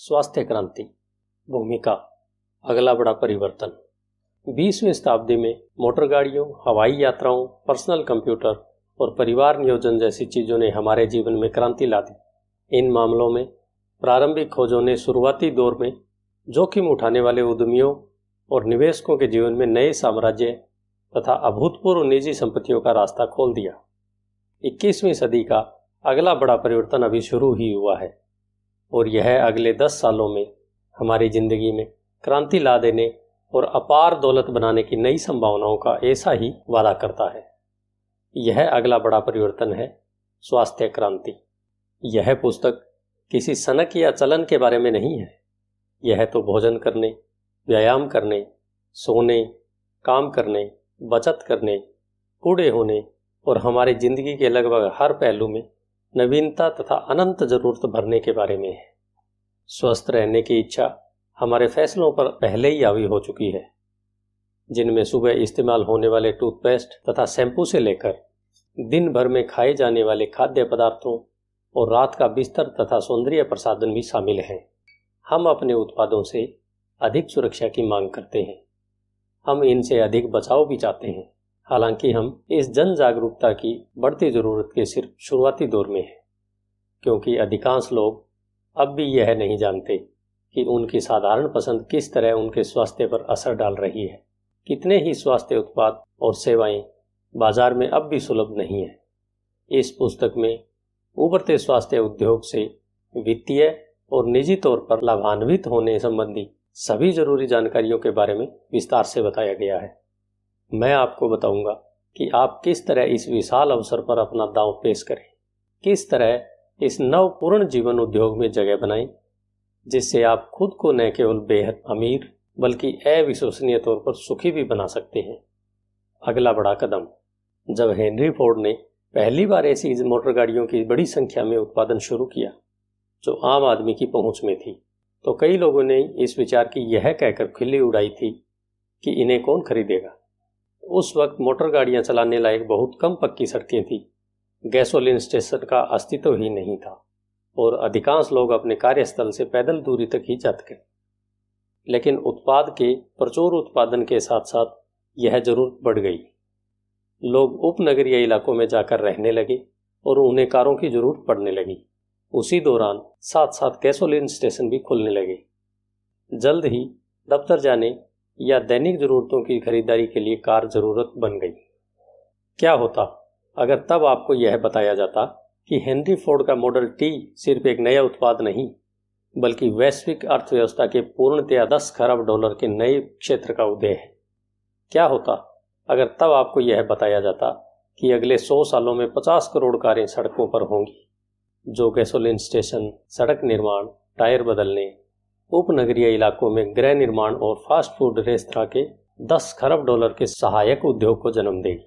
स्वास्थ्य क्रांति भूमिका अगला बड़ा परिवर्तन 20वीं शताब्दी में मोटर गाड़ियों हवाई यात्राओं पर्सनल कंप्यूटर और परिवार नियोजन जैसी चीज़ों ने हमारे जीवन में क्रांति ला दी इन मामलों में प्रारंभिक खोजों ने शुरुआती दौर में जोखिम उठाने वाले उद्यमियों और निवेशकों के जीवन में नए साम्राज्य तथा अभूतपूर्व निजी संपत्तियों का रास्ता खोल दिया 21वीं सदी का अगला बड़ा परिवर्तन अभी शुरू ही हुआ है और यह अगले दस सालों में हमारी ज़िंदगी में क्रांति ला देने और अपार दौलत बनाने की नई संभावनाओं का ऐसा ही वादा करता है यह अगला बड़ा परिवर्तन है स्वास्थ्य क्रांति यह पुस्तक किसी सनक या चलन के बारे में नहीं है यह तो भोजन करने व्यायाम करने सोने काम करने बचत करने कूड़े होने और हमारी जिंदगी के लगभग हर पहलू में नवीनता तथा अनंत जरूरत भरने के बारे में है स्वस्थ रहने की इच्छा हमारे फैसलों पर पहले ही आवी हो चुकी है जिनमें सुबह इस्तेमाल होने वाले टूथपेस्ट तथा शैम्पू से लेकर दिन भर में खाए जाने वाले खाद्य पदार्थों और रात का बिस्तर तथा सौंदर्य प्रसादन भी शामिल हैं हम अपने उत्पादों से अधिक सुरक्षा की मांग करते हैं हम इनसे अधिक बचाव भी चाहते हैं हालांकि हम इस जन जागरूकता की बढ़ती ज़रूरत के सिर्फ शुरुआती दौर में हैं क्योंकि अधिकांश लोग अब भी यह नहीं जानते कि उनकी साधारण पसंद किस तरह उनके स्वास्थ्य पर असर डाल रही है कितने ही स्वास्थ्य उत्पाद और सेवाएं बाजार में अब भी सुलभ नहीं है इस पुस्तक में उभरते स्वास्थ्य उद्योग से वित्तीय और निजी तौर पर लाभान्वित होने संबंधी सभी जरूरी जानकारियों के बारे में विस्तार से बताया गया है मैं आपको बताऊंगा कि आप किस तरह इस विशाल अवसर पर अपना दांव पेश करें किस तरह इस नवपूर्ण जीवन उद्योग में जगह बनाएं जिससे आप खुद को न केवल बेहद अमीर बल्कि अविश्वसनीय तौर पर सुखी भी बना सकते हैं अगला बड़ा कदम जब हेनरी फोर्ड ने पहली बार ऐसी मोटर गाड़ियों की बड़ी संख्या में उत्पादन शुरू किया जो आम आदमी की पहुंच में थी तो कई लोगों ने इस विचार की यह कहकर खिल्ली उड़ाई थी कि इन्हें कौन खरीदेगा उस वक्त मोटर गाड़ियां चलाने लायक बहुत कम पक्की सड़कें थीं गैसोलिन स्टेशन का अस्तित्व ही नहीं था और अधिकांश लोग अपने कार्यस्थल से पैदल दूरी तक ही जाते थे लेकिन उत्पाद के प्रचुर उत्पादन के साथ साथ यह जरूरत बढ़ गई लोग उपनगरीय इलाकों में जाकर रहने लगे और उन्हें कारों की जरूरत पड़ने लगी उसी दौरान साथ साथ गैसोलिन स्टेशन भी खुलने लगे जल्द ही दफ्तर जाने या दैनिक ज़रूरतों की खरीदारी के लिए कार ज़रूरत बन गई क्या होता अगर तब आपको यह बताया जाता कि हेनरी फोर्ड का मॉडल टी सिर्फ एक नया उत्पाद नहीं बल्कि वैश्विक अर्थव्यवस्था के पूर्णतया दस खरब डॉलर के नए क्षेत्र का उदय है क्या होता अगर तब आपको यह बताया जाता कि अगले सौ सालों में पचास करोड़ कारें सड़कों पर होंगी जो गैसोलिन स्टेशन सड़क निर्माण टायर बदलने उपनगरीय इलाकों में गृह निर्माण और फास्ट फूड रेस्तरा के 10 खरब डॉलर के सहायक उद्योग को जन्म देगी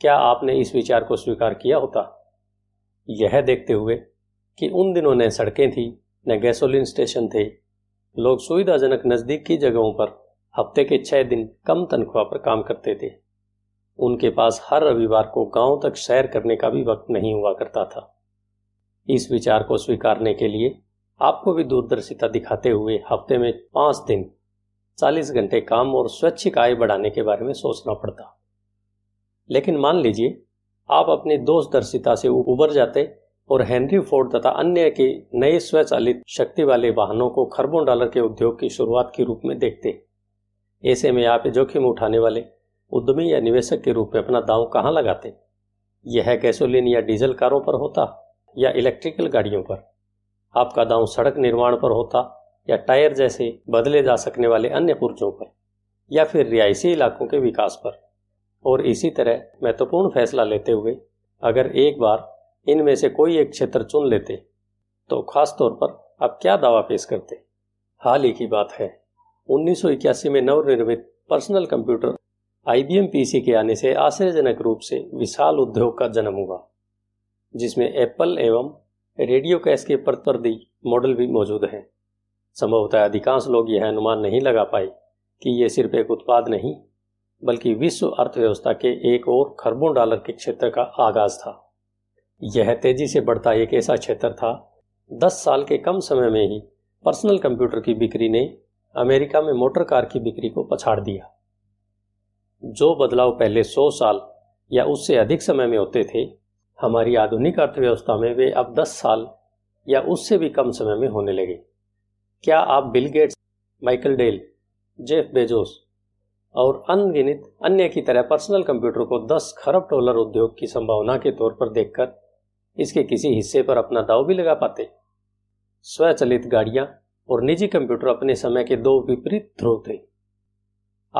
क्या आपने इस विचार को स्वीकार किया होता यह देखते हुए कि उन दिनों न सड़कें थी न गैसोलीन स्टेशन थे लोग सुविधाजनक नज़दीक की जगहों पर हफ्ते के छह दिन कम तनख्वाह पर काम करते थे उनके पास हर रविवार को गांव तक सैर करने का भी वक्त नहीं हुआ करता था इस विचार को स्वीकारने के लिए आपको भी दूरदर्शिता दिखाते हुए हफ्ते में पांच दिन चालीस घंटे काम और स्वैच्छिक आय बढ़ाने के बारे में सोचना पड़ता लेकिन मान लीजिए आप अपनी दोषदर्शिता से उबर जाते और हेनरी फोर्ड तथा अन्य के नए स्वचालित शक्ति वाले वाहनों को खरबों डॉलर के उद्योग की शुरुआत के रूप में देखते ऐसे में आप जोखिम उठाने वाले उद्यमी या निवेशक के रूप में अपना दाव कहाँ लगाते यह कैसोलिन या डीजल कारों पर होता या इलेक्ट्रिकल गाड़ियों पर आपका दांव सड़क निर्माण पर होता या टायर जैसे बदले जा सकने वाले अन्य पुर्जों पर या फिर रिहायशी इलाकों के विकास पर और इसी तरह महत्वपूर्ण फैसला लेते हुए अगर एक बार इनमें से कोई एक क्षेत्र चुन लेते तो खास तौर पर आप क्या दावा पेश करते हाल ही की बात है उन्नीस में नवनिर्मित पर्सनल कंप्यूटर आईबीएम पीसी के आने से आश्चर्यजनक रूप से विशाल उद्योग का जन्म हुआ जिसमें एप्पल एवं रेडियो कैश के परत पर दी मॉडल भी मौजूद हैं संभवतः अधिकांश लोग यह अनुमान नहीं लगा पाए कि ये सिर्फ एक उत्पाद नहीं बल्कि विश्व अर्थव्यवस्था के एक और खरबों डॉलर के क्षेत्र का आगाज था यह तेजी से बढ़ता एक ऐसा क्षेत्र था दस साल के कम समय में ही पर्सनल कंप्यूटर की बिक्री ने अमेरिका में मोटर कार की बिक्री को पछाड़ दिया जो बदलाव पहले सौ साल या उससे अधिक समय में होते थे हमारी आधुनिक अर्थव्यवस्था में वे अब 10 साल या उससे भी कम समय में होने लगे क्या आप Bill Gates Michael Dell Jeff Bezos और अनगिनित अन्य की तरह पर्सनल कंप्यूटर को 10 खरब डॉलर उद्योग की संभावना के तौर पर देखकर इसके किसी हिस्से पर अपना दाव भी लगा पाते स्वचलित गाड़ियां और निजी कंप्यूटर अपने समय के दो विपरीत ध्रुव थे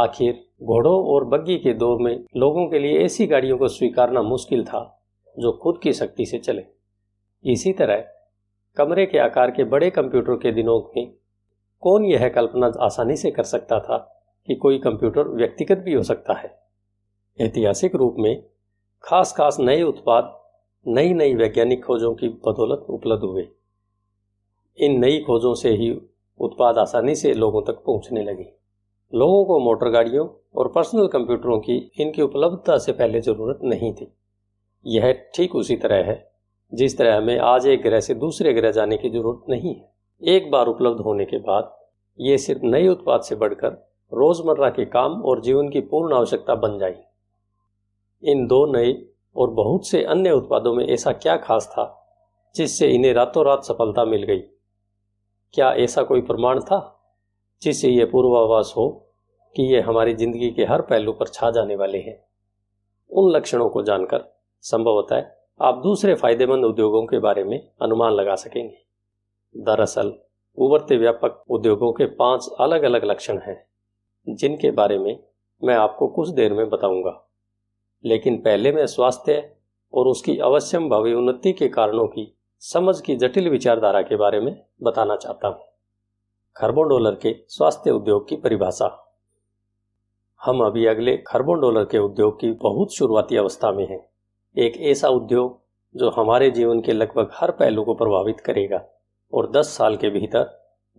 आखिर घोड़ों और बग्गी के दौर में लोगों के लिए ऐसी गाड़ियों को स्वीकारना मुश्किल था जो खुद की शक्ति से चले इसी तरह कमरे के आकार के बड़े कंप्यूटर के दिनों में कौन यह कल्पना आसानी से कर सकता था कि कोई कंप्यूटर व्यक्तिगत भी हो सकता है ऐतिहासिक रूप में खास खास नए उत्पाद नई नई वैज्ञानिक खोजों की बदौलत उपलब्ध हुए इन नई खोजों से ही उत्पाद आसानी से लोगों तक पहुंचने लगे लोगों को मोटर गाड़ियों और पर्सनल कंप्यूटरों की इनकी उपलब्धता से पहले ज़रूरत नहीं थी यह ठीक उसी तरह है जिस तरह हमें आज एक ग्रह से दूसरे ग्रह जाने की जरूरत नहीं है एक बार उपलब्ध होने के बाद ये सिर्फ नए उत्पाद से बढ़कर रोजमर्रा के काम और जीवन की पूर्ण आवश्यकता बन जाएगी इन दो नए और बहुत से अन्य उत्पादों में ऐसा क्या खास था जिससे इन्हें रातों रात सफलता मिल गई क्या ऐसा कोई प्रमाण था जिससे यह पूर्वाभास हो कि ये हमारी जिंदगी के हर पहलू पर छा जाने वाले हैं उन लक्षणों को जानकर संभव होता है आप दूसरे फायदेमंद उद्योगों के बारे में अनुमान लगा सकेंगे दरअसल उभरते व्यापक उद्योगों के पांच अलग अलग लक्षण हैं जिनके बारे में मैं आपको कुछ देर में बताऊंगा लेकिन पहले मैं स्वास्थ्य और उसकी अवश्यम भावी उन्नति के कारणों की समझ की जटिल विचारधारा के बारे में बताना चाहता हूं खरबों डॉलर के स्वास्थ्य उद्योग की परिभाषा हम अभी अगले खरबों डॉलर के उद्योग की बहुत शुरुआती अवस्था में हैं एक ऐसा उद्योग जो हमारे जीवन के लगभग हर पहलू को प्रभावित करेगा और 10 साल के भीतर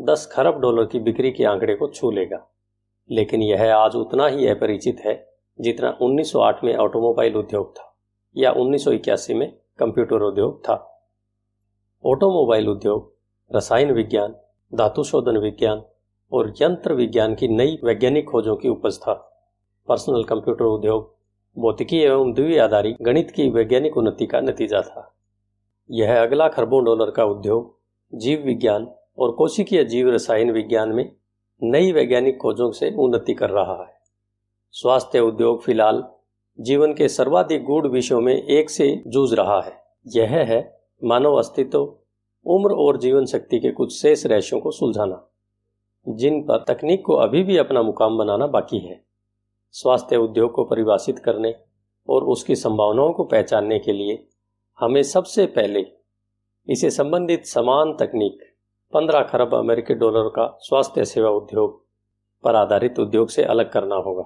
10 खरब डॉलर की बिक्री के आंकड़े को छू लेगा लेकिन यह आज उतना ही अपरिचित है जितना 1908 में ऑटोमोबाइल उद्योग था या उन्नीस में कंप्यूटर उद्योग था ऑटोमोबाइल उद्योग रसायन विज्ञान धातु शोधन विज्ञान और यंत्र विज्ञान की नई वैज्ञानिक खोजों की उपज था पर्सनल कंप्यूटर उद्योग भौतिकी एवं द्वि आधारित गणित की वैज्ञानिक उन्नति का नतीजा था यह अगला खरबों डॉलर का उद्योग जीव विज्ञान और कोशिकीय जीव रसायन विज्ञान में नई वैज्ञानिक खोजों से उन्नति कर रहा है स्वास्थ्य उद्योग फिलहाल जीवन के सर्वाधिक गूढ़ विषयों में एक से जूझ रहा है यह है मानव अस्तित्व उम्र और जीवन शक्ति के कुछ शेष रहस्यों को सुलझाना जिन पर तकनीक को अभी भी अपना मुकाम बनाना बाकी है स्वास्थ्य उद्योग को परिभाषित करने और उसकी संभावनाओं को पहचानने के लिए हमें सबसे पहले इसे संबंधित समान तकनीक 15 खरब अमेरिकी डॉलर का स्वास्थ्य सेवा उद्योग पर आधारित उद्योग से अलग करना होगा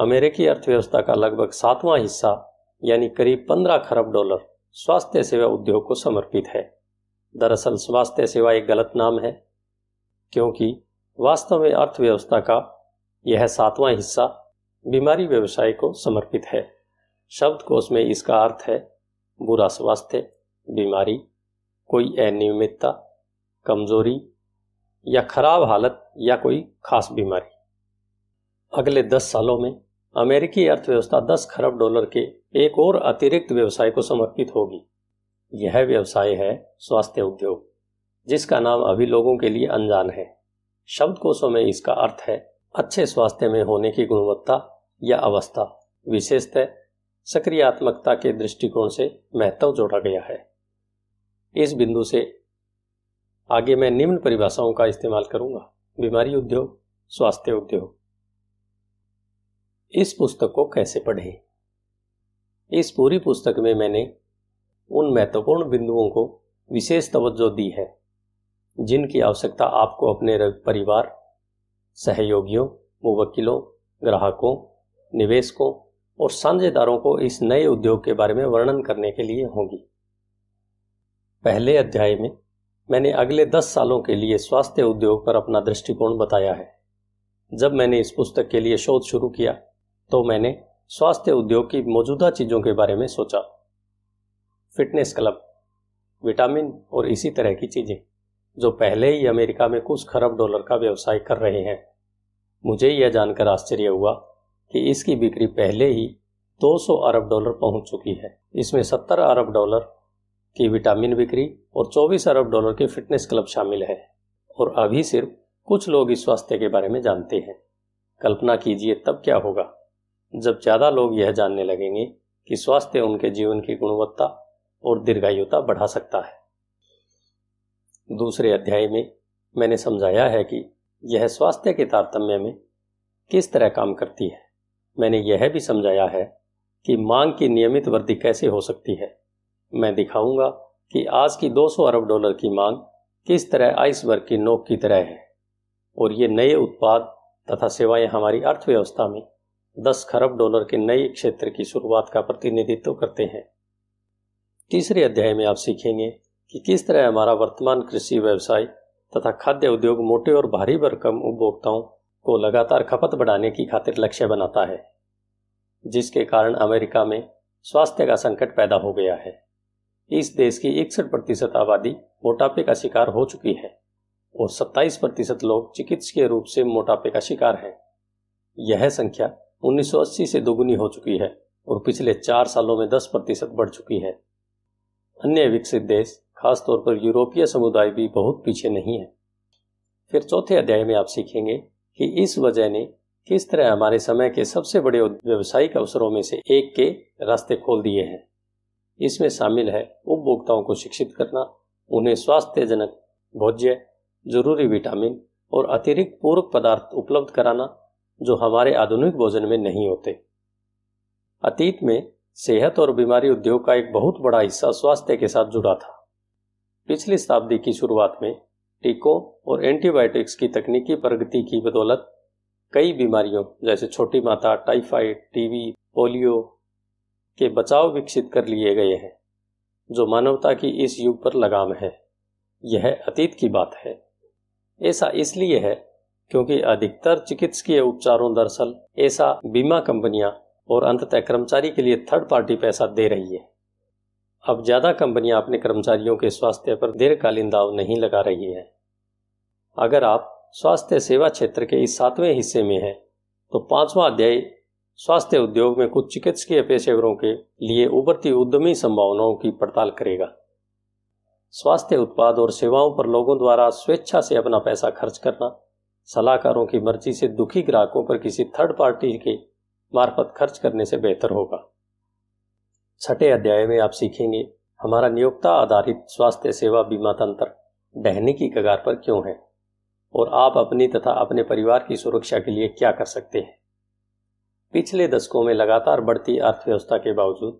अमेरिकी अर्थव्यवस्था का लगभग सातवां हिस्सा यानी करीब 15 खरब डॉलर स्वास्थ्य सेवा उद्योग को समर्पित है दरअसल स्वास्थ्य सेवा एक गलत नाम है क्योंकि वास्तव में अर्थव्यवस्था का यह सातवां हिस्सा बीमारी व्यवसाय को समर्पित है शब्द कोश में इसका अर्थ है बुरा स्वास्थ्य बीमारी कोई अनियमितता कमजोरी या खराब हालत या कोई खास बीमारी अगले दस सालों में अमेरिकी अर्थव्यवस्था दस खरब डॉलर के एक और अतिरिक्त व्यवसाय को समर्पित होगी यह व्यवसाय है स्वास्थ्य उद्योग जिसका नाम अभी लोगों के लिए अनजान है शब्द कोशों में इसका अर्थ है अच्छे स्वास्थ्य में होने की गुणवत्ता या अवस्था विशेषतः सक्रियात्मकता के दृष्टिकोण से महत्व जोड़ा गया है इस बिंदु से आगे मैं निम्न परिभाषाओं का इस्तेमाल करूंगा बीमारी उद्योग स्वास्थ्य उद्योग इस पुस्तक को कैसे पढ़ें इस पूरी पुस्तक में मैंने उन महत्वपूर्ण बिंदुओं को विशेष तवज्जो दी है जिनकी आवश्यकता आपको अपने परिवार सहयोगियों मुवक्किलों ग्राहकों निवेशकों और साझेदारों को इस नए उद्योग के बारे में वर्णन करने के लिए होंगी पहले अध्याय में मैंने अगले दस सालों के लिए स्वास्थ्य उद्योग पर अपना दृष्टिकोण बताया है जब मैंने इस पुस्तक के लिए शोध शुरू किया तो मैंने स्वास्थ्य उद्योग की मौजूदा चीजों के बारे में सोचा फिटनेस क्लब विटामिन और इसी तरह की चीजें जो पहले ही अमेरिका में कुछ खरब डॉलर का व्यवसाय कर रहे हैं मुझे यह जानकर आश्चर्य हुआ कि इसकी बिक्री पहले ही 200 अरब डॉलर पहुंच चुकी है इसमें 70 अरब डॉलर की विटामिन बिक्री और 24 अरब डॉलर के फिटनेस क्लब शामिल है और अभी सिर्फ कुछ लोग इस स्वास्थ्य के बारे में जानते हैं कल्पना कीजिए तब क्या होगा जब ज़्यादा लोग यह जानने लगेंगे कि स्वास्थ्य उनके जीवन की गुणवत्ता और दीर्घायुता बढ़ा सकता है दूसरे अध्याय में मैंने समझाया है कि यह स्वास्थ्य के तारतम्य में किस तरह काम करती है मैंने यह भी समझाया है कि मांग की नियमित वृद्धि कैसे हो सकती है मैं दिखाऊंगा कि आज की 200 अरब डॉलर की मांग किस तरह आइसबर्ग की नोक की तरह है और ये नए उत्पाद तथा सेवाएं हमारी अर्थव्यवस्था में 10 खरब डॉलर के नए क्षेत्र की शुरुआत का प्रतिनिधित्व करते हैं तीसरे अध्याय में आप सीखेंगे कि किस तरह हमारा वर्तमान कृषि व्यवसाय तथा खाद्य उद्योग मोटे और भारी भरकम उपभोक्ताओं को लगातार खपत बढ़ाने की खातिर लक्ष्य बनाता है जिसके कारण अमेरिका में स्वास्थ्य का संकट पैदा हो गया है इस देश की इकसठ प्रतिशत आबादी मोटापे का शिकार हो चुकी है और 27 प्रतिशत लोग चिकित्सकीय रूप से मोटापे का शिकार हैं यह संख्या 1980 से दोगुनी हो चुकी है और पिछले चार सालों में 10 प्रतिशत बढ़ चुकी है अन्य विकसित देश खासतौर पर यूरोपीय समुदाय भी बहुत पीछे नहीं है फिर चौथे अध्याय में आप सीखेंगे कि इस वजह ने किस तरह हमारे समय के सबसे बड़े व्यवसायिक अवसरों में से एक के रास्ते खोल दिए हैं इसमें शामिल है उपभोक्ताओं को शिक्षित करना उन्हें स्वास्थ्यजनक भोज्य जरूरी विटामिन और अतिरिक्त पूरक पदार्थ उपलब्ध कराना जो हमारे आधुनिक भोजन में नहीं होते अतीत में सेहत और बीमारी उद्योग का एक बहुत बड़ा हिस्सा स्वास्थ्य के साथ जुड़ा था पिछली शताब्दी की शुरुआत में टीकों और एंटीबायोटिक्स की तकनीकी प्रगति की बदौलत कई बीमारियों जैसे छोटी माता टाइफाइड टीबी पोलियो के बचाव विकसित कर लिए गए हैं जो मानवता की इस युग पर लगाम है यह अतीत की बात है ऐसा इसलिए है क्योंकि अधिकतर चिकित्सकीय उपचारों दरअसल ऐसा बीमा कंपनियां और अंततः कर्मचारी के लिए थर्ड पार्टी पैसा दे रही है अब ज़्यादा कंपनियां अपने कर्मचारियों के स्वास्थ्य पर दीर्घकालीन दाव नहीं लगा रही है अगर आप स्वास्थ्य सेवा क्षेत्र के इस सातवें हिस्से में हैं तो पांचवा अध्याय स्वास्थ्य उद्योग में कुछ चिकित्सकीय पेशेवरों के लिए उभरती उद्यमी संभावनाओं की पड़ताल करेगा स्वास्थ्य उत्पाद और सेवाओं पर लोगों द्वारा स्वेच्छा से अपना पैसा खर्च करना सलाहकारों की मर्जी से दुखी ग्राहकों पर किसी थर्ड पार्टी के मार्फत खर्च करने से बेहतर होगा छठे अध्याय में आप सीखेंगे हमारा नियोक्ता आधारित स्वास्थ्य सेवा बीमा तंत्र डहने की कगार पर क्यों है और आप अपनी तथा अपने परिवार की सुरक्षा के लिए क्या कर सकते हैं पिछले दशकों में लगातार बढ़ती अर्थव्यवस्था के बावजूद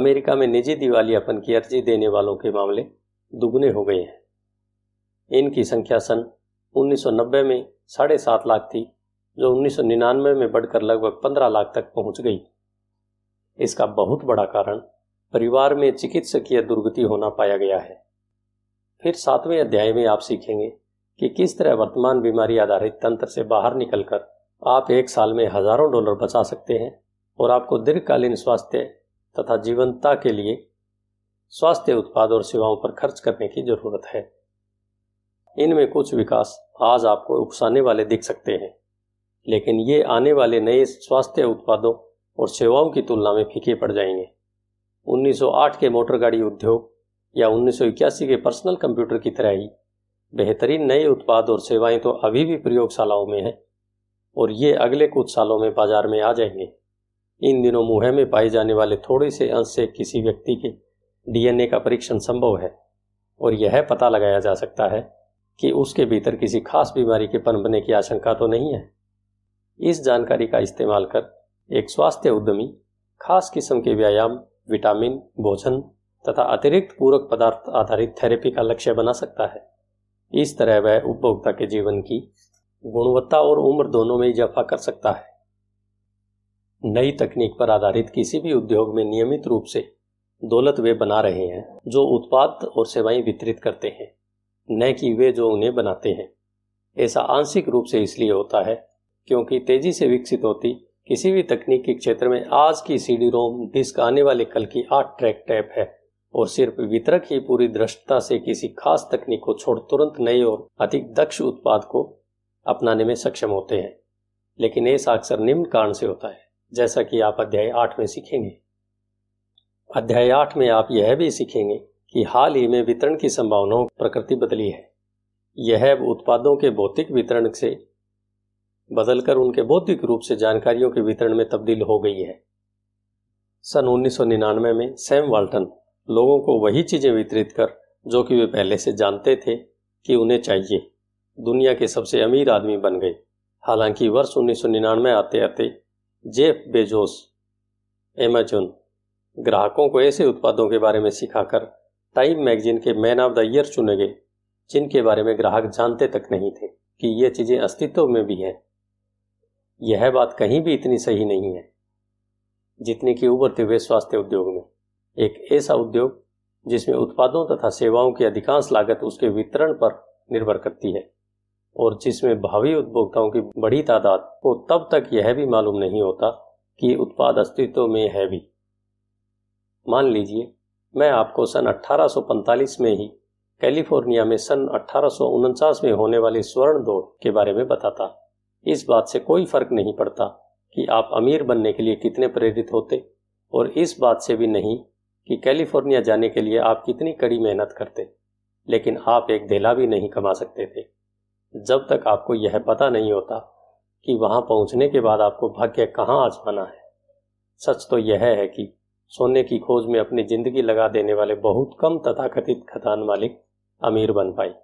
अमेरिका में निजी दिवालियापन की अर्जी देने वालों के मामले दुगने हो गए हैं इनकी संख्या सन 1990 में साढ़े सात लाख थी जो 1999 में बढ़कर लगभग 15 लाख तक पहुंच गई इसका बहुत बड़ा कारण परिवार में चिकित्सकीय दुर्गति होना पाया गया है फिर सातवें अध्याय में आप सीखेंगे कि किस तरह वर्तमान बीमारी आधारित तंत्र से बाहर निकलकर आप एक साल में हजारों डॉलर बचा सकते हैं और आपको दीर्घकालीन स्वास्थ्य तथा जीवनता के लिए स्वास्थ्य उत्पाद और सेवाओं पर खर्च करने की जरूरत है इनमें कुछ विकास आज आपको उकसाने वाले दिख सकते हैं लेकिन ये आने वाले नए स्वास्थ्य उत्पादों और सेवाओं की तुलना में फीके पड़ जाएंगे 1908 के मोटर गाड़ी उद्योग या 1981 के पर्सनल कंप्यूटर की तरह ही बेहतरीन नए उत्पाद और सेवाएं तो अभी भी प्रयोगशालाओं में हैं और ये अगले कुछ सालों में बाजार में आ जाएंगे इन दिनों मुंह में पाए जाने वाले थोड़े से अंश से किसी व्यक्ति के डीएनए का परीक्षण संभव है और यह पता लगाया जा सकता है कि उसके भीतर किसी खास बीमारी के पनपने की आशंका तो नहीं है इस जानकारी का इस्तेमाल कर एक स्वास्थ्य उद्यमी खास किस्म के व्यायाम विटामिन भोजन तथा अतिरिक्त पूरक पदार्थ आधारित थेरेपी का लक्ष्य बना सकता है इस तरह वह उपभोक्ता के जीवन की गुणवत्ता और उम्र दोनों में इजाफा कर सकता है नई तकनीक पर आधारित किसी भी उद्योग में नियमित रूप से दौलत वे बना रहे हैं जो उत्पाद और सेवाएं वितरित करते हैं न कि वे जो उन्हें बनाते हैं ऐसा आंशिक रूप से इसलिए होता है क्योंकि तेजी से विकसित होती किसी भी तकनीक के क्षेत्र में आज की सीडी रोम डिस्क आने वाले कल की आठ ट्रैक टैप है और सिर्फ वितरक ही पूरी दृष्टता से किसी खास तकनीक को छोड़ तुरंत नए और अधिक दक्ष उत्पाद को अपनाने में सक्षम होते हैं लेकिन ऐसा अक्सर निम्न कारण से होता है जैसा कि आप अध्याय आठ में सीखेंगे अध्याय आठ में आप यह भी सीखेंगे कि हाल ही में वितरण की संभावनाओं प्रकृति बदली है यह उत्पादों के भौतिक वितरण से बदलकर उनके बौद्धिक रूप से जानकारियों के वितरण में तब्दील हो गई है सन 1999 में सैम वाल्टन लोगों को वही चीजें वितरित कर जो कि वे पहले से जानते थे कि उन्हें चाहिए दुनिया के सबसे अमीर आदमी बन गए हालांकि वर्ष 1999 आते आते जेफ बेजोस एमेजोन ग्राहकों को ऐसे उत्पादों के बारे में सिखाकर टाइम मैगजीन के मैन ऑफ द ईयर चुने गए जिनके बारे में ग्राहक जानते तक नहीं थे कि ये चीजें अस्तित्व में भी हैं यह बात कहीं भी इतनी सही नहीं है जितने की उभरते हुए स्वास्थ्य उद्योग में एक ऐसा उद्योग जिसमें उत्पादों तथा सेवाओं की अधिकांश लागत उसके वितरण पर निर्भर करती है और जिसमें भावी उपभोक्ताओं की बड़ी तादाद को तब तक यह भी मालूम नहीं होता कि उत्पाद अस्तित्व में है भी मान लीजिए मैं आपको सन 1845 में ही कैलिफोर्निया में सन अठारह में होने वाले स्वर्ण दौड़ के बारे में बताता इस बात से कोई फर्क नहीं पड़ता कि आप अमीर बनने के लिए कितने प्रेरित होते और इस बात से भी नहीं कि कैलिफोर्निया जाने के लिए आप कितनी कड़ी मेहनत करते लेकिन आप एक धेला भी नहीं कमा सकते थे जब तक आपको यह पता नहीं होता कि वहां पहुंचने के बाद आपको भाग्य कहाँ आजमाना है सच तो यह है कि सोने की खोज में अपनी जिंदगी लगा देने वाले बहुत कम तथाकथित खदान मालिक अमीर बन पाए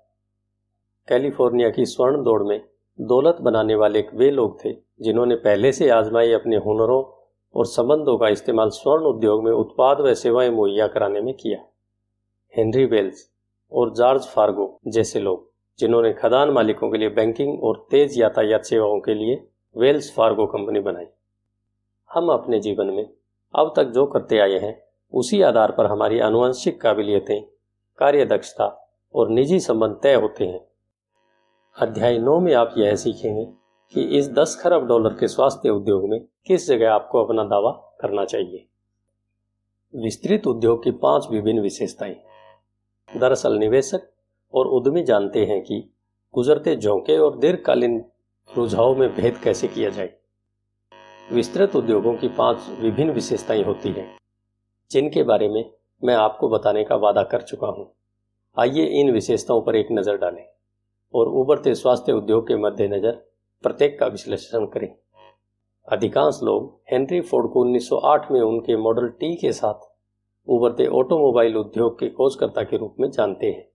कैलिफोर्निया की स्वर्ण दौड़ में दौलत बनाने वाले वे लोग थे जिन्होंने पहले से आजमाई अपने हुनरों और संबंधों का इस्तेमाल स्वर्ण उद्योग में उत्पाद व सेवाएं मुहैया कराने में किया हेनरी वेल्स और जॉर्ज फार्गो जैसे लोग जिन्होंने खदान मालिकों के लिए बैंकिंग और तेज यातायात सेवाओं के लिए वेल्स फार्गो कंपनी बनाई हम अपने जीवन में अब तक जो करते आए हैं उसी आधार पर हमारी आनुवंशिक काबिलियतें कार्यदक्षता और निजी संबंध तय होते हैं अध्याय नौ में आप यह सीखेंगे कि इस दस खरब डॉलर के स्वास्थ्य उद्योग में किस जगह आपको अपना दावा करना चाहिए विस्तृत उद्योग की पांच विभिन्न विशेषताएं दरअसल निवेशक और उद्यमी जानते हैं कि गुजरते झोंके और दीर्घकालीन रुझाव में भेद कैसे किया जाए विस्तृत उद्योगों की पांच विभिन्न विशेषताएं होती हैं जिनके बारे में मैं आपको बताने का वादा कर चुका हूं आइए इन विशेषताओं पर एक नजर डालें और उभरते स्वास्थ्य उद्योग के मद्देनजर प्रत्येक का विश्लेषण करें अधिकांश लोग हेनरी फोर्ड को 1908 में उनके मॉडल टी के साथ उभरते ऑटोमोबाइल उद्योग के खोजकर्ता के रूप में जानते हैं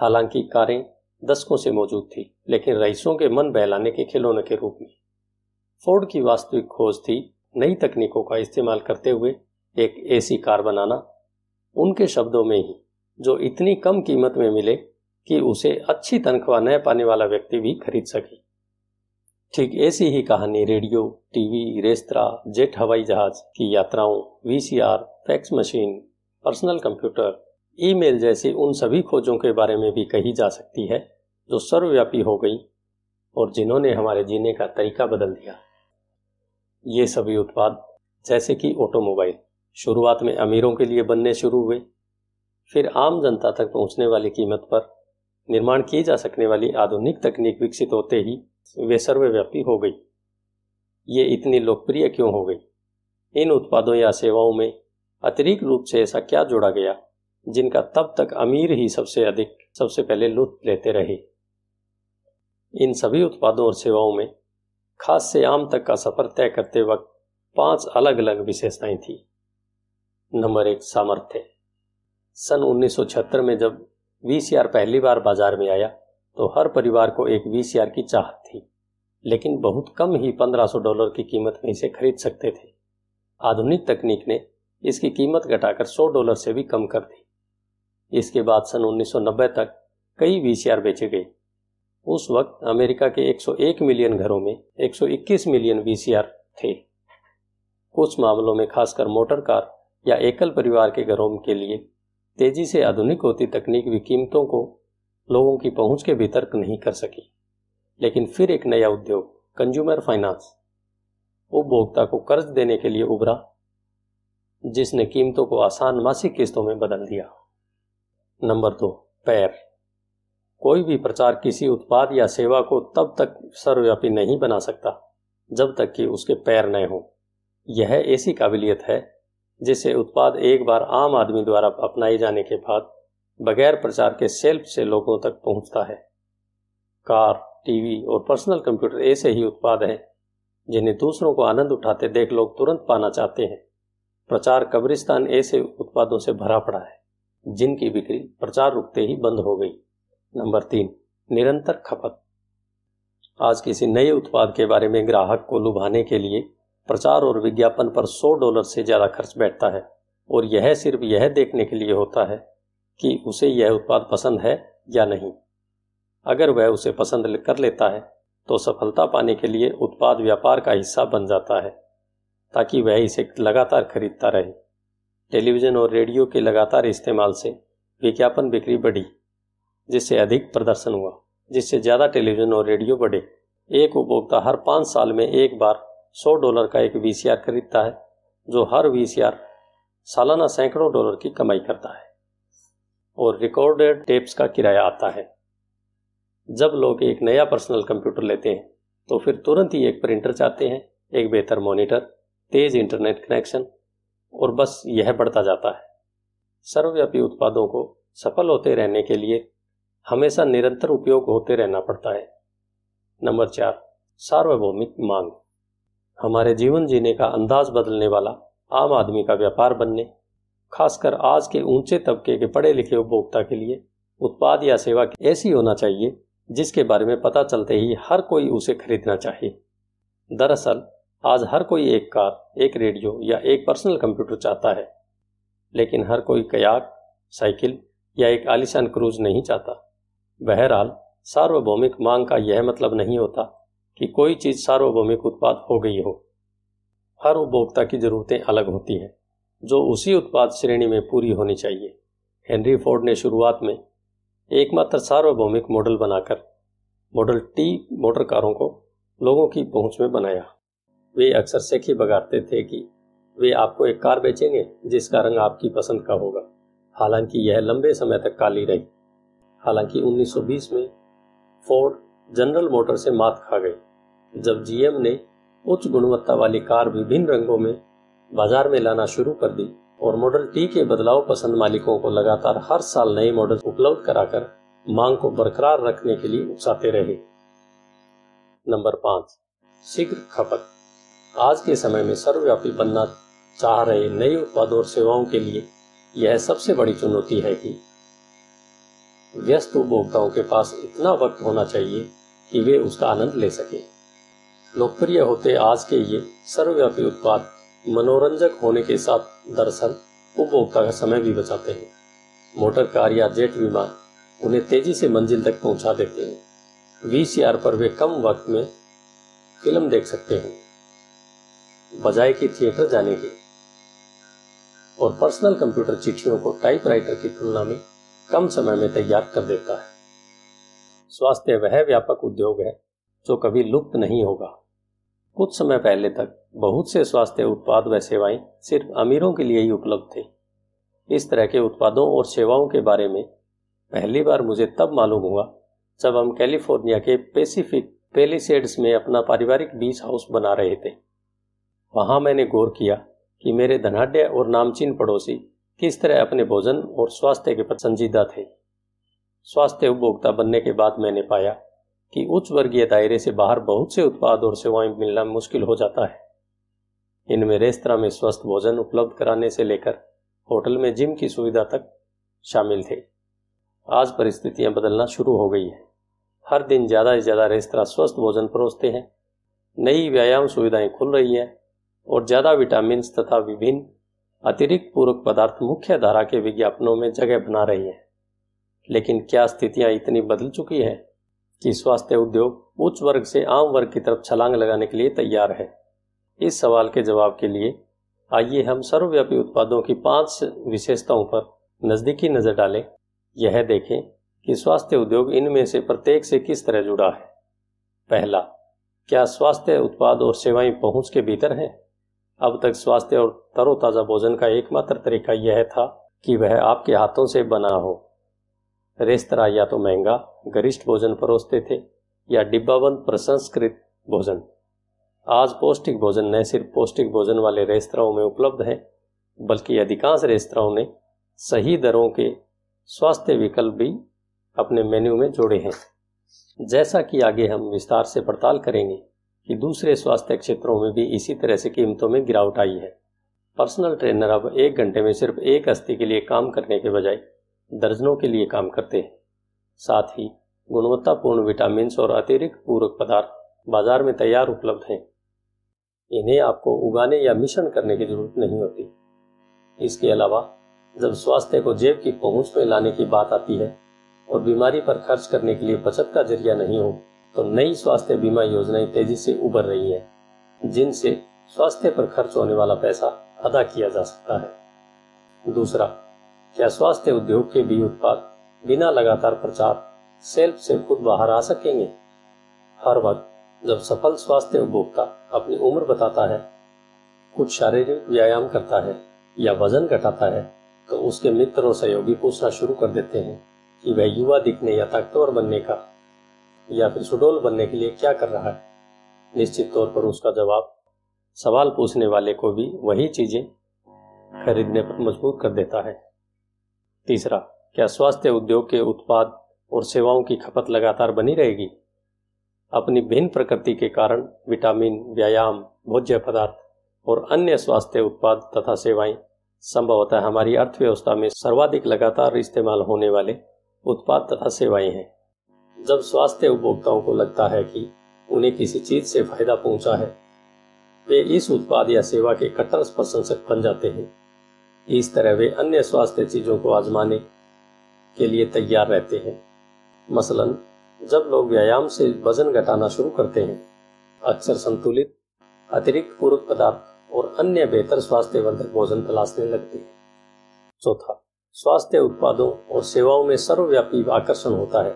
हालांकि कारें दशकों से मौजूद थी लेकिन रईसों के मन बहलाने के खिलौने के रूप में फोर्ड की वास्तविक खोज थी नई तकनीकों का इस्तेमाल करते हुए एक एसी कार बनाना उनके शब्दों में ही जो इतनी कम कीमत में मिले कि उसे अच्छी तनख्वाह न पाने वाला व्यक्ति भी खरीद सके ठीक ऐसी ही कहानी रेडियो टीवी रेस्तरा जेट हवाई जहाज की यात्राओं VCR, fax machine personal computer email जैसी उन सभी खोजों के बारे में भी कही जा सकती है जो सर्वव्यापी हो गई और जिन्होंने हमारे जीने का तरीका बदल दिया ये सभी उत्पाद जैसे कि ऑटोमोबाइल शुरुआत में अमीरों के लिए बनने शुरू हुए फिर आम जनता तक पहुंचने वाली कीमत पर निर्माण की जा सकने वाली आधुनिक तकनीक विकसित होते ही वे सर्वव्यापी हो गई ये इतनी लोकप्रिय क्यों हो गई इन उत्पादों या सेवाओं में अतिरिक्त रूप से ऐसा क्या जोड़ा गया जिनका तब तक अमीर ही सबसे अधिक सबसे पहले लुत्फ लेते रहे इन सभी उत्पादों और सेवाओं में खास से आम तक का सफर तय करते वक्त पांच अलग अलग विशेषताएं थी नंबर एक सामर्थ्य सन 1976 में जब वीसीआर पहली बार बाजार में आया तो हर परिवार को एक वीसीआर की चाह थी लेकिन बहुत कम ही 1500 डॉलर की कीमत में इसे खरीद सकते थे आधुनिक तकनीक ने इसकी कीमत घटाकर 100 डॉलर से भी कम कर दी इसके बाद सन 1990 तक कई वीसीआर बेचे गए उस वक्त अमेरिका के 101 मिलियन घरों में 121 मिलियन वीसीआर थे कुछ मामलों में खासकर मोटर कार या एकल परिवार के घरों के लिए तेजी से आधुनिक होती तकनीक भी कीमतों को लोगों की पहुंच के भीतर नहीं कर सकी लेकिन फिर एक नया उद्योग कंज्यूमर फाइनेंस उपभोक्ता को कर्ज देने के लिए उभरा जिसने कीमतों को आसान मासिक किस्तों में बदल दिया नंबर दो पैर कोई भी प्रचार किसी उत्पाद या सेवा को तब तक सर्वव्यापी नहीं बना सकता जब तक कि उसके पैर नए हों यह ऐसी काबिलियत है जिसे उत्पाद एक बार आम आदमी द्वारा अपनाए जाने के बाद बगैर प्रचार के सेल्फ से लोगों तक पहुंचता है कार टीवी और पर्सनल कंप्यूटर ऐसे ही उत्पाद हैं जिन्हें दूसरों को आनंद उठाते देख लोग तुरंत पाना चाहते हैं प्रचार कब्रिस्तान ऐसे उत्पादों से भरा पड़ा है जिनकी बिक्री प्रचार रुकते ही बंद हो गई नंबर तीन निरंतर खपत आज किसी नए उत्पाद के बारे में ग्राहक को लुभाने के लिए प्रचार और विज्ञापन पर 100 डॉलर से ज़्यादा खर्च बैठता है और यह सिर्फ यह देखने के लिए होता है कि उसे यह उत्पाद पसंद है या नहीं अगर वह उसे पसंद कर लेता है तो सफलता पाने के लिए उत्पाद व्यापार का हिस्सा बन जाता है ताकि वह इसे लगातार खरीदता रहे टेलीविज़न और रेडियो के लगातार इस्तेमाल से विज्ञापन बिक्री बढ़ी जिससे अधिक प्रदर्शन हुआ जिससे ज़्यादा टेलीविज़न और रेडियो बढ़े एक उपभोक्ता हर पाँच साल में एक बार सौ डॉलर का एक वीसीआर खरीदता है जो हर वीसीआर सालाना सैकड़ों डॉलर की कमाई करता है और रिकॉर्डेड टेप्स का किराया आता है जब लोग एक नया पर्सनल कंप्यूटर लेते हैं तो फिर तुरंत ही एक प्रिंटर चाहते हैं एक बेहतर मॉनिटर तेज इंटरनेट कनेक्शन और बस यह बढ़ता जाता है सर्वव्यापी उत्पादों को सफल होते रहने के लिए हमेशा निरंतर उपयोग होते रहना पड़ता है नंबर चार सार्वभौमिक मांग हमारे जीवन जीने का अंदाज बदलने वाला आम आदमी का व्यापार बनने खासकर आज के ऊंचे तबके के पढ़े लिखे उपभोक्ता के लिए उत्पाद या सेवा ऐसी होना चाहिए जिसके बारे में पता चलते ही हर कोई उसे खरीदना चाहिए दरअसल आज हर कोई एक कार एक रेडियो या एक पर्सनल कंप्यूटर चाहता है लेकिन हर कोई कयाक साइकिल या एक आलिशान क्रूज नहीं चाहता बहरहाल सार्वभौमिक मांग का यह मतलब नहीं होता कि कोई चीज सार्वभौमिक उत्पाद हो गई हो हर उपभोक्ता की जरूरतें अलग होती हैं जो उसी उत्पाद श्रेणी में पूरी होनी चाहिए हेनरी फोर्ड ने शुरुआत में एकमात्र सार्वभौमिक मॉडल बनाकर मॉडल टी मोटर कारों को लोगों की पहुंच में बनाया वे अक्सर सेखी बगाड़ते थे कि वे आपको एक कार बेचेंगे जिसका रंग आपकी पसंद का होगा हालांकि यह लंबे समय तक काली रही हालांकि 1920 में फोर्ड जनरल मोटर से मात खा गई जब जीएम ने उच्च गुणवत्ता वाली कार विभिन्न रंगों में बाजार में लाना शुरू कर दी और मॉडल टी के बदलाव पसंद मालिकों को लगातार हर साल नए मॉडल उपलब्ध कराकर मांग को बरकरार रखने के लिए उकसाते रहे नंबर पांच शीघ्र खपत आज के समय में सर्वव्यापी बनना चाह रहे नए उत्पादों और सेवाओं के लिए यह सबसे बड़ी चुनौती है कि व्यस्त उपभोक्ताओं के पास इतना वक्त होना चाहिए कि वे उसका आनंद ले सकें लोकप्रिय होते आज के ये सर्वव्यापी उत्पाद मनोरंजक होने के साथ दरअसल उपभोक्ता का समय भी बचाते हैं मोटर कार या जेट विमान उन्हें तेजी से मंजिल तक पहुंचा देते हैं वीसीआर पर वे कम वक्त में फिल्म देख सकते हैं बजाय की थिएटर जाने के और पर्सनल कंप्यूटर चिट्ठियों को टाइपराइटर की तुलना में कम समय में तैयार कर देता है स्वास्थ्य वह व्यापक उद्योग है जो कभी लुप्त नहीं होगा कुछ समय पहले तक बहुत से स्वास्थ्य उत्पाद व सेवाएं सिर्फ अमीरों के लिए ही उपलब्ध थे इस तरह के उत्पादों और सेवाओं के बारे में पहली बार मुझे तब मालूम हुआ जब हम कैलिफोर्निया के पेसिफिक पेलीसेड्स में अपना पारिवारिक बीच हाउस बना रहे थे वहां मैंने गौर किया कि मेरे धनाढ़ और नामचीन पड़ोसी किस तरह अपने भोजन और स्वास्थ्य के प्रति संजीदा थे स्वास्थ्य उपभोक्ता बनने के बाद मैंने पाया कि उच्च वर्गीय दायरे से बाहर बहुत से उत्पाद और सेवाएं मिलना मुश्किल हो जाता है इनमें रेस्तरा में स्वस्थ भोजन उपलब्ध कराने से लेकर होटल में जिम की सुविधा तक शामिल थे आज परिस्थितियां बदलना शुरू हो गई है हर दिन ज़्यादा से ज़्यादा रेस्तरा स्वस्थ भोजन परोसते हैं नई व्यायाम सुविधाएं खुल रही हैं और ज़्यादा विटामिन तथा विभिन्न अतिरिक्त पूरक पदार्थ मुख्य धारा के विज्ञापनों में जगह बना रही है लेकिन क्या स्थितियां इतनी बदल चुकी हैं कि स्वास्थ्य उद्योग उच्च वर्ग से आम वर्ग की तरफ छलांग लगाने के लिए तैयार है इस सवाल के जवाब के लिए आइए हम सर्वव्यापी उत्पादों की पांच विशेषताओं पर नजदीकी नजर डालें यह देखें कि स्वास्थ्य उद्योग इनमें से प्रत्येक से किस तरह जुड़ा है पहला क्या स्वास्थ्य उत्पाद और सेवाएं पहुंच के भीतर हैं अब तक स्वास्थ्य और तरोताजा भोजन का एकमात्र तरीका यह था कि वह आपके हाथों से बना हो रेस्तरा या तो महंगा गरिष्ठ भोजन परोसते थे या डिब्बाबंद प्रसंस्कृत भोजन आज पौष्टिक भोजन न सिर्फ पौष्टिक भोजन वाले रेस्तराओं में उपलब्ध है बल्कि अधिकांश रेस्तराओं ने सही दरों के स्वास्थ्य विकल्प भी अपने मेन्यू में जोड़े हैं जैसा कि आगे हम विस्तार से पड़ताल करेंगे कि दूसरे स्वास्थ्य क्षेत्रों में भी इसी तरह से कीमतों में गिरावट आई है पर्सनल ट्रेनर अब एक घंटे में सिर्फ एक अस्थि के लिए काम करने के बजाय दर्जनों के लिए काम करते हैं साथ ही गुणवत्तापूर्ण विटामिन और अतिरिक्त पूरक पदार्थ बाजार में तैयार उपलब्ध हैं इन्हें आपको उगाने या मिश्रण करने की जरूरत नहीं होती इसके अलावा जब स्वास्थ्य को जेब की पहुंच में लाने की बात आती है और बीमारी पर खर्च करने के लिए बचत का जरिया नहीं हो तो नई स्वास्थ्य बीमा योजनाएं तेजी से उभर रही है जिनसे स्वास्थ्य पर खर्च होने वाला पैसा अदा किया जा सकता है दूसरा क्या स्वास्थ्य उद्योग के भी उत्पाद बिना लगातार प्रचार सेल्फ से खुद बाहर आ सकेंगे हर वक्त जब सफल स्वास्थ्य उपभोक्ता अपनी उम्र बताता है कुछ शारीरिक व्यायाम करता है या वजन घटाता है तो उसके मित्र और सहयोगी पूछना शुरू कर देते हैं कि वह युवा दिखने या ताकतवर बनने का या फिर सुडोल बनने के लिए क्या कर रहा है निश्चित तौर पर उसका जवाब सवाल पूछने वाले को भी वही चीजें खरीदने पर मजबूर कर देता है तीसरा क्या स्वास्थ्य उद्योग के उत्पाद और सेवाओं की खपत लगातार बनी रहेगी अपनी भिन्न प्रकृति के कारण विटामिन व्यायाम भोज्य पदार्थ और अन्य स्वास्थ्य उत्पाद तथा सेवाएं संभवतः हमारी अर्थव्यवस्था में सर्वाधिक लगातार इस्तेमाल होने वाले उत्पाद तथा सेवाएं हैं जब स्वास्थ्य उपभोक्ताओं को लगता है कि उन्हें किसी चीज से फायदा पहुंचा है वे इस उत्पाद या सेवा के कट्टर प्रशंसक बन जाते हैं इस तरह वे अन्य स्वास्थ्य चीजों को आजमाने के लिए तैयार रहते हैं मसलन जब लोग व्यायाम से वजन घटाना शुरू करते हैं अक्सर संतुलित अतिरिक्त पूरक पदार्थ और अन्य बेहतर स्वास्थ्यवर्धक भोजन तलाशने लगते हैं चौथा स्वास्थ्य उत्पादों और सेवाओं में सर्वव्यापी आकर्षण होता है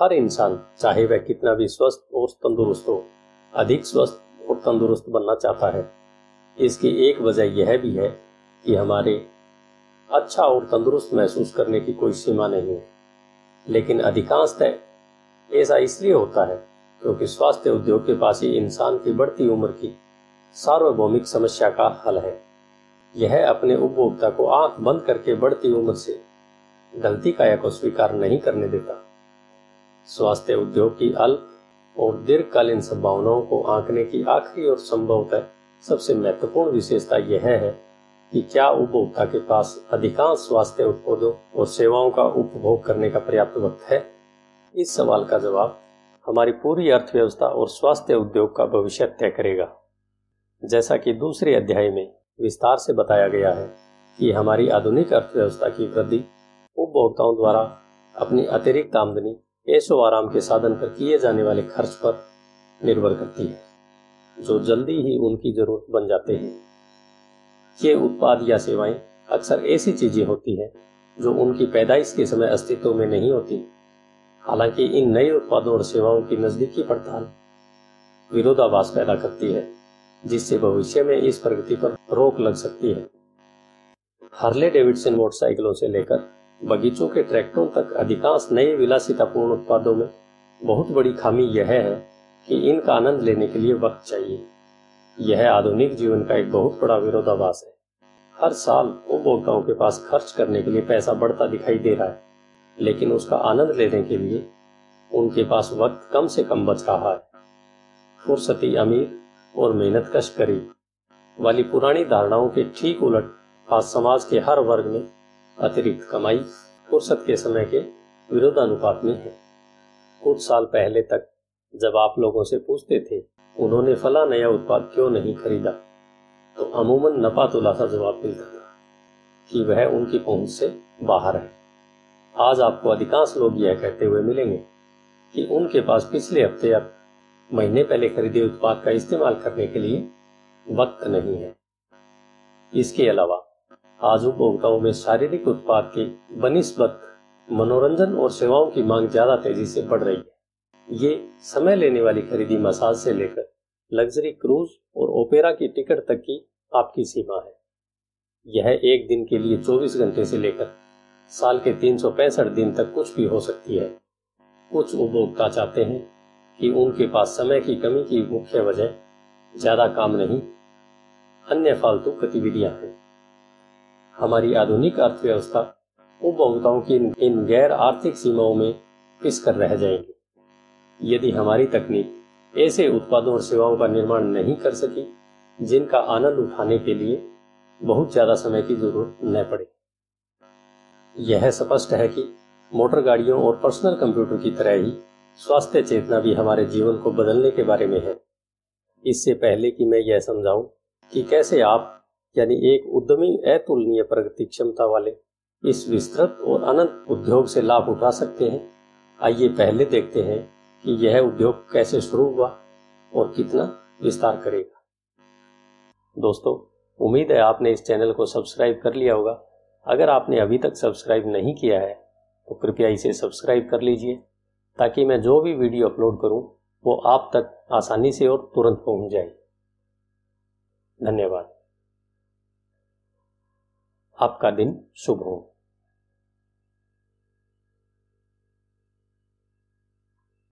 हर इंसान चाहे वह कितना भी स्वस्थ और तंदुरुस्त हो अधिक स्वस्थ और तंदुरुस्त बनना चाहता है इसकी एक वजह यह भी है कि हमारे अच्छा और तंदुरुस्त महसूस करने की कोई सीमा नहीं है लेकिन अधिकांशतः ऐसा इसलिए होता है क्योंकि स्वास्थ्य उद्योग के पास ही इंसान की बढ़ती उम्र की सार्वभौमिक समस्या का हल है यह अपने उपभोक्ता को आंख बंद करके बढ़ती उम्र से गलती काया को स्वीकार नहीं करने देता स्वास्थ्य उद्योग की अल्प और दीर्घकालीन संभावनाओं को आंकने की आखिरी और संभवतः सबसे महत्वपूर्ण विशेषता यह है कि क्या उपभोक्ता के पास अधिकांश स्वास्थ्य उत्पादों और सेवाओं का उपभोग करने का पर्याप्त वक्त है इस सवाल का जवाब हमारी पूरी अर्थव्यवस्था और स्वास्थ्य उद्योग का भविष्य तय करेगा जैसा कि दूसरे अध्याय में विस्तार से बताया गया है कि हमारी आधुनिक अर्थव्यवस्था की वृद्धि उपभोक्ताओं द्वारा अपनी अतिरिक्त आमदनी ऐसो आराम के साधन पर किए जाने वाले खर्च पर निर्भर करती है जो जल्दी ही उनकी जरूरत बन जाते हैं ये उत्पाद या सेवाएं अक्सर ऐसी चीजें होती हैं जो उनकी पैदाइश के समय अस्तित्व में नहीं होती हालांकि इन नए उत्पादों और सेवाओं की नजदीकी पड़ताल विरोधाभास पैदा करती है जिससे भविष्य में इस प्रगति पर रोक लग सकती है हार्ले डेविडसन मोटरसाइकिलों से लेकर बगीचों के ट्रैक्टरों तक अधिकांश नए विलासितापूर्ण उत्पादों में बहुत बड़ी खामी यह है कि इनका आनंद लेने के लिए वक्त चाहिए यह आधुनिक जीवन का एक बहुत बड़ा विरोधाभास है हर साल उपभोक्ताओं के पास खर्च करने के लिए पैसा बढ़ता दिखाई दे रहा है लेकिन उसका आनंद लेने के लिए उनके पास वक्त कम से कम बच रहा है फुर्सती अमीर और मेहनत कश गरीब वाली पुरानी धारणाओं के ठीक उलट आज समाज के हर वर्ग में अतिरिक्त कमाई फुर्सत के समय के विरोधानुपात में है कुछ साल पहले तक जब आप लोगों से पूछते थे उन्होंने फला नया उत्पाद क्यों नहीं खरीदा तो अमूमन नपा तुला सा जवाब मिलता था कि वह उनकी पहुंच से बाहर है आज आपको अधिकांश लोग यह कहते हुए मिलेंगे कि उनके पास पिछले हफ्ते या महीने पहले खरीदे उत्पाद का इस्तेमाल करने के लिए वक्त नहीं है इसके अलावा आज उपभोक्ताओं में शारीरिक उत्पाद के बनिस्बत मनोरंजन और सेवाओं की मांग ज्यादा तेजी से बढ़ रही है ये समय लेने वाली खरीदी मसाज से लेकर लग्जरी क्रूज और ओपेरा की टिकट तक की आपकी सीमा है यह एक दिन के लिए 24 घंटे से लेकर साल के तीन दिन तक कुछ भी हो सकती है कुछ उपभोक्ता चाहते हैं कि उनके पास समय की कमी की मुख्य वजह ज्यादा काम नहीं अन्य फालतू गतिविधियां हैं हमारी आधुनिक अर्थव्यवस्था उपभोक्ताओं की इन गैर आर्थिक सीमाओं में पिस कर रह जाएंगे यदि हमारी तकनीक ऐसे उत्पादों और सेवाओं का निर्माण नहीं कर सकी जिनका आनंद उठाने के लिए बहुत ज्यादा समय की जरूरत न पड़े यह स्पष्ट है कि मोटर गाड़ियों और पर्सनल कंप्यूटर की तरह ही स्वास्थ्य चेतना भी हमारे जीवन को बदलने के बारे में है इससे पहले कि मैं यह समझाऊं कि कैसे आप यानी एक उद्यमी अतुलनीय प्रगति क्षमता वाले इस विस्तृत और अनंत उद्योग से लाभ उठा सकते हैं आइए पहले देखते हैं कि यह उद्योग कैसे शुरू हुआ और कितना विस्तार करेगा दोस्तों उम्मीद है आपने इस चैनल को सब्सक्राइब कर लिया होगा अगर आपने अभी तक सब्सक्राइब नहीं किया है तो कृपया इसे सब्सक्राइब कर लीजिए ताकि मैं जो भी वीडियो अपलोड करूं वो आप तक आसानी से और तुरंत पहुंच जाए धन्यवाद आपका दिन शुभ हो